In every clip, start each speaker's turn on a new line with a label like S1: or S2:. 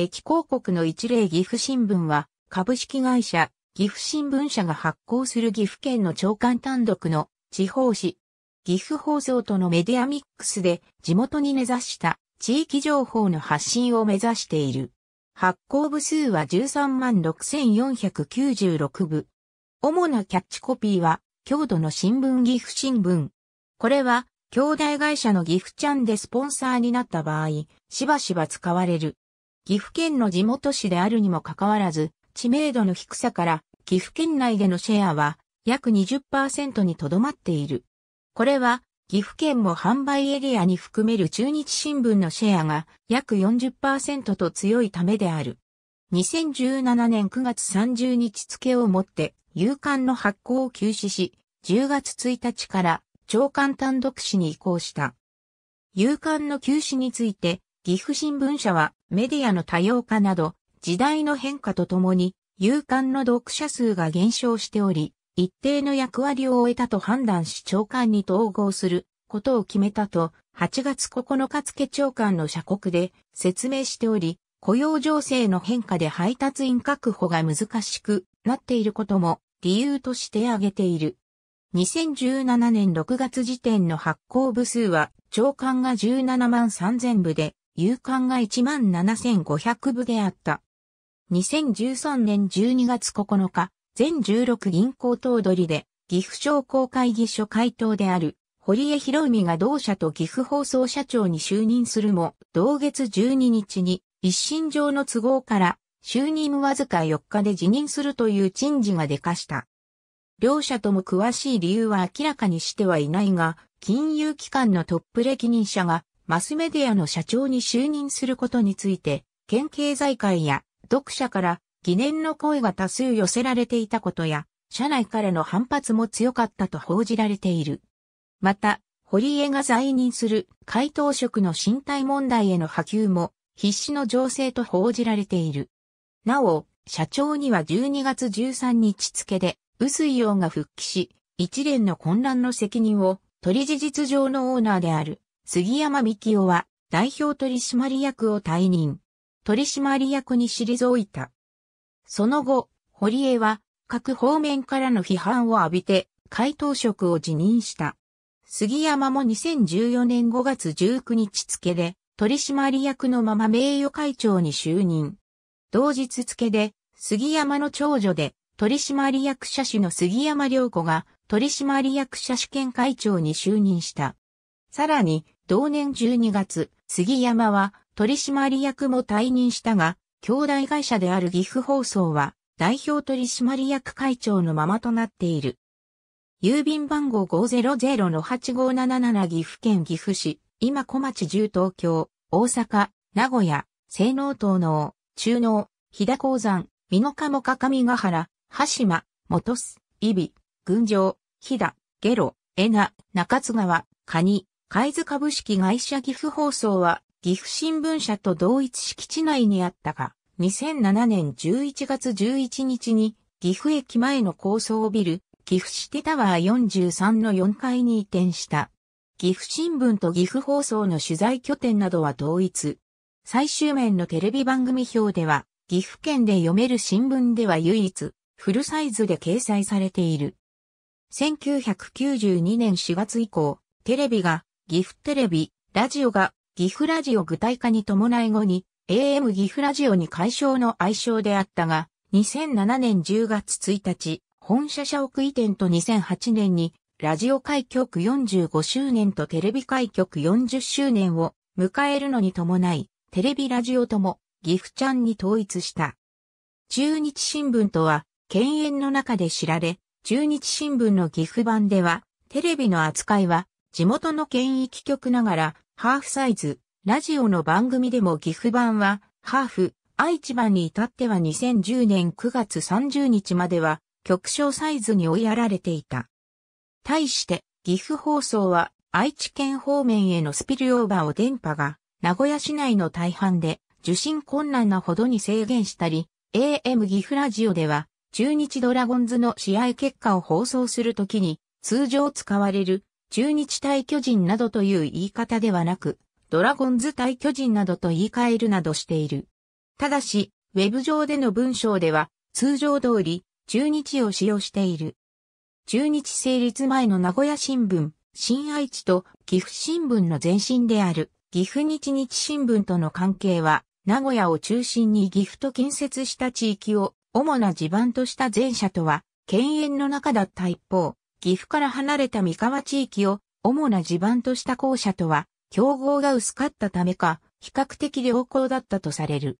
S1: 駅広告の一例岐阜新聞は、株式会社、岐阜新聞社が発行する岐阜県の長官単独の地方紙。岐阜放送とのメディアミックスで地元に根ざした地域情報の発信を目指している。発行部数は13万6496部。主なキャッチコピーは、郷土の新聞岐阜新聞。これは、兄弟会社の岐阜ちゃんでスポンサーになった場合、しばしば使われる。岐阜県の地元市であるにもかかわらず、知名度の低さから岐阜県内でのシェアは約20%にとどまっている。これは岐阜県も販売エリアに含める中日新聞のシェアが約40%と強いためである。2017年9月30日付をもって有刊の発行を休止し、10月1日から長官単独紙に移行した。有刊の休止について岐阜新聞社はメディアの多様化など時代の変化とともに有刊の読者数が減少しており、一定の役割を終えたと判断し長官に統合することを決めたと8月9日付長官の社国で説明しており、雇用情勢の変化で配達員確保が難しくなっていることも理由として挙げている。2017年6月時点の発行部数は長官が17万3000部で勇敢が17,500部であった。2013年12月9日、全16銀行頭取で、岐阜商工会議所会頭である、堀江博美が同社と岐阜放送社長に就任するも、同月12日に、一身上の都合から、就任わずか4日で辞任するという陳事が出かした。両社とも詳しい理由は明らかにしてはいないが、金融機関のトップ歴任者がマスメディアの社長に就任することについて、県経済界や読者から疑念の声が多数寄せられていたことや、社内からの反発も強かったと報じられている。また、堀江が在任する回答職の身体問題への波及も必死の情勢と報じられている。なお、社長には12月13日付で、薄い王が復帰し、一連の混乱の責任を取り事実上のオーナーである杉山幹夫は代表取締役を退任。取締役に退いた。その後、堀江は各方面からの批判を浴びて回答職を辞任した。杉山も2014年5月19日付で取締役のまま名誉会長に就任。同日付で杉山の長女で取締役社主の杉山良子が取締役社主兼会長に就任した。さらに同年12月、杉山は取締役も退任したが、兄弟会社である岐阜放送は代表取締役会長のままとなっている。郵便番号500-8577岐阜県岐阜市、今小町中東京、大阪、名古屋、西能東能、中能、日田鉱山、美濃鴨各ヶ原、羽島、元須、伊比、群青、飛田、下呂、江名、中津川、蟹、海津株式会社岐阜放送は、岐阜新聞社と同一敷地内にあったが、2007年11月11日に、岐阜駅前の高層ビル、岐阜シティタワー43の4階に移転した。岐阜新聞と岐阜放送の取材拠点などは同一。最終面のテレビ番組表では、岐阜県で読める新聞では唯一、フルサイズで掲載されている。1992年4月以降、テレビが岐阜テレビ、ラジオが、岐阜ラジオ具体化に伴い後に、AM 岐阜ラジオに解消の愛称であったが、2007年10月1日、本社社屋移転と2008年に、ラジオ開局45周年とテレビ開局40周年を迎えるのに伴い、テレビラジオとも、岐阜ちゃんに統一した。中日新聞とは、犬猿の中で知られ、中日新聞の岐阜版では、テレビの扱いは、地元の県域局ながら、ハーフサイズ、ラジオの番組でも岐阜版は、ハーフ、愛知版に至っては2010年9月30日までは、局小サイズに追いやられていた。対して、岐阜放送は、愛知県方面へのスピルオーバーを電波が、名古屋市内の大半で、受信困難なほどに制限したり、AM 岐阜ラジオでは、中日ドラゴンズの試合結果を放送するときに、通常使われる中日対巨人などという言い方ではなく、ドラゴンズ対巨人などと言い換えるなどしている。ただし、ウェブ上での文章では、通常通り、中日を使用している。中日成立前の名古屋新聞、新愛知と岐阜新聞の前身である、岐阜日日新聞との関係は、名古屋を中心に岐阜と建設した地域を主な地盤とした前者とは、犬猿の中だった一方、岐阜から離れた三河地域を主な地盤とした校舎とは、競合が薄かったためか、比較的良好だったとされる。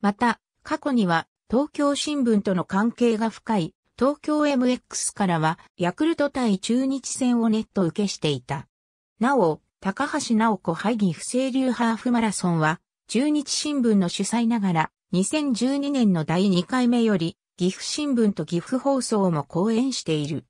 S1: また、過去には、東京新聞との関係が深い、東京 MX からは、ヤクルト対中日戦をネット受けしていた。なお、高橋直子杯岐不正流ハーフマラソンは、中日新聞の主催ながら、2012年の第2回目より、岐阜新聞と岐阜放送も講演している。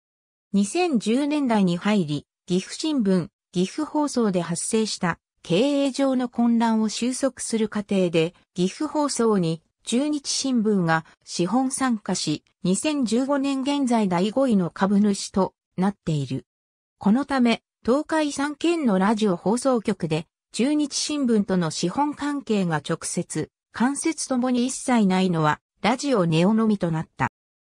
S1: 2010年代に入り、岐阜新聞、岐阜放送で発生した経営上の混乱を収束する過程で、岐阜放送に中日新聞が資本参加し、2015年現在第5位の株主となっている。このため、東海3県のラジオ放送局で、中日新聞との資本関係が直接、間接ともに一切ないのは、ラジオネオのみとなった。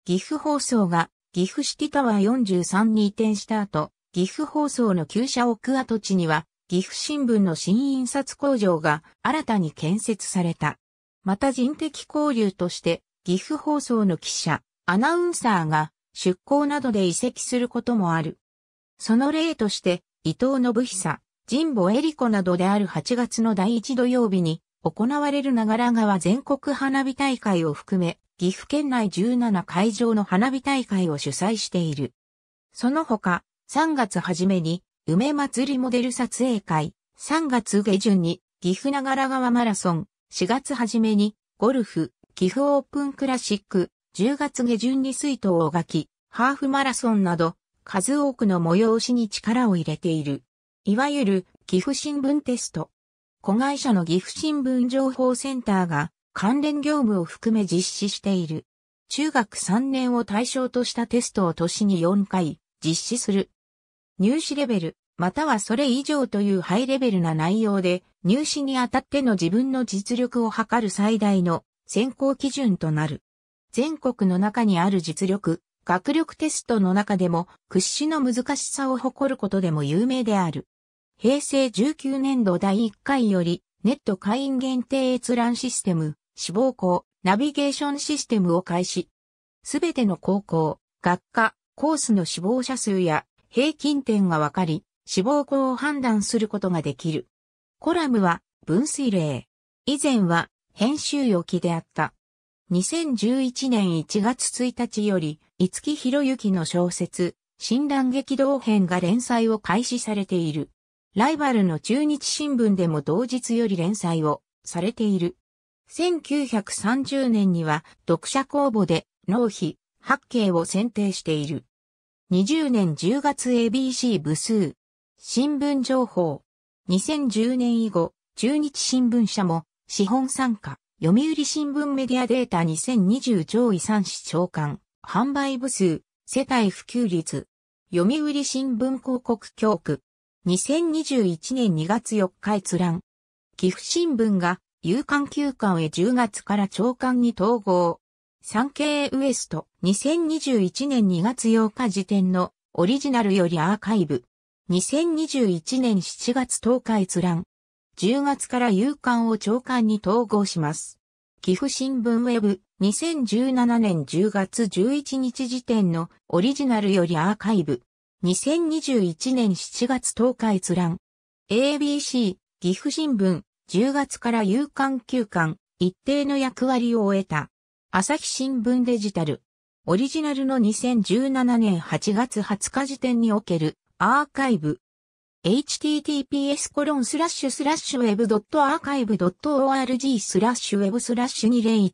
S1: 岐阜放送が岐阜シティタワー43に移転した後、岐阜放送の旧社屋跡地には、岐阜新聞の新印刷工場が新たに建設された。また人的交流として、岐阜放送の記者、アナウンサーが出向などで移籍することもある。その例として、伊藤信久、神保恵里子などである8月の第1土曜日に、行われる長良川全国花火大会を含め、岐阜県内17会場の花火大会を主催している。その他、3月初めに、梅祭りモデル撮影会、3月下旬に、岐阜長良川マラソン、4月初めに、ゴルフ、岐阜オープンクラシック、10月下旬に水筒を書き、ハーフマラソンなど、数多くの催しに力を入れている。いわゆる、岐阜新聞テスト。子会社の岐阜新聞情報センターが関連業務を含め実施している。中学3年を対象としたテストを年に4回実施する。入試レベル、またはそれ以上というハイレベルな内容で入試にあたっての自分の実力を測る最大の選考基準となる。全国の中にある実力、学力テストの中でも屈指の難しさを誇ることでも有名である。平成19年度第1回より、ネット会員限定閲覧システム、志望校、ナビゲーションシステムを開始。すべての高校、学科、コースの志望者数や平均点がわかり、志望校を判断することができる。コラムは分水例。以前は編集予期であった。2011年1月1日より、五木博之の小説、診断激動編が連載を開始されている。ライバルの中日新聞でも同日より連載をされている。1930年には読者公募で納費、八景を選定している。20年10月 ABC 部数。新聞情報。2010年以後、中日新聞社も資本参加、読売新聞メディアデータ2020上位3市長官、販売部数、世帯普及率。読売新聞広告教区。2021年2月4日閲覧。岐阜新聞が、有刊休館へ10月から長官に統合。産経ウエスト2021年2月8日時点のオリジナルよりアーカイブ。2021年7月10日閲覧。10月から有刊を長官に統合します。岐阜新聞ウェブ2017年10月11日時点のオリジナルよりアーカイブ。2021年7月10日閲覧。ABC、岐阜新聞、10月から夕刊休刊、一定の役割を終えた。朝日新聞デジタル。オリジナルの2017年8月20日時点におけるアーカイブ。https コロンスラッシュスラッシュ web.archive.org スラッシュ web スラッシュ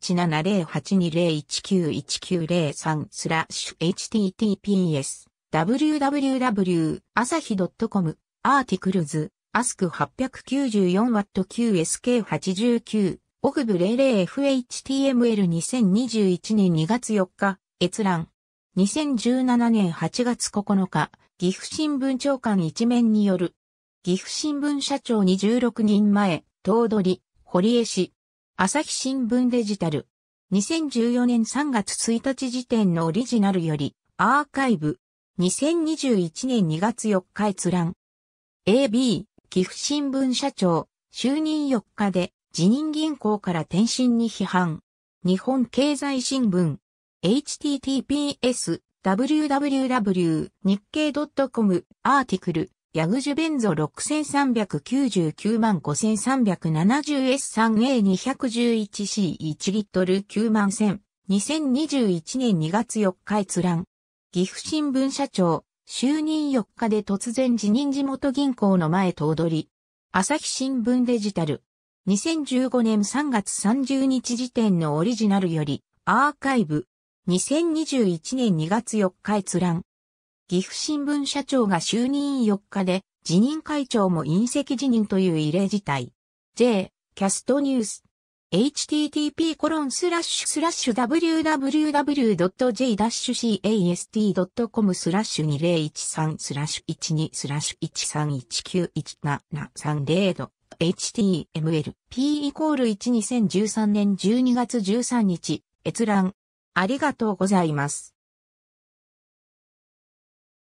S1: 20170820191903スラッシュ https www 朝日 .com アーティクルズアスク8 9 4 w q s k 8 9オフブ 00FHTML2021 年2月4日閲覧2017年8月9日岐阜新聞長官一面による岐阜新聞社長に16人前頭取堀江氏朝日新聞デジタル2014年3月1日時点のオリジナルよりアーカイブ2021年2月4日閲覧。AB、岐阜新聞社長、就任4日で、辞任銀行から転身に批判。日本経済新聞。https www 日経 .com アーティクルヤグジュベンゾ 63995370S3A211C1 リットル9万1000 2021年2月4日閲覧岐阜新聞社長、就任4日で突然辞任地元銀行の前頭取り。朝日新聞デジタル。2015年3月30日時点のオリジナルより、アーカイブ。2021年2月4日閲覧。岐阜新聞社長が就任4日で、辞任会長も隕石辞任という異例事態。J、キャストニュース。http://www.j-cast.com スラッシュ2013スラッシュ12スラッシュ13191730度 html p イコール1 2013年12月13日閲覧ありがとうございます。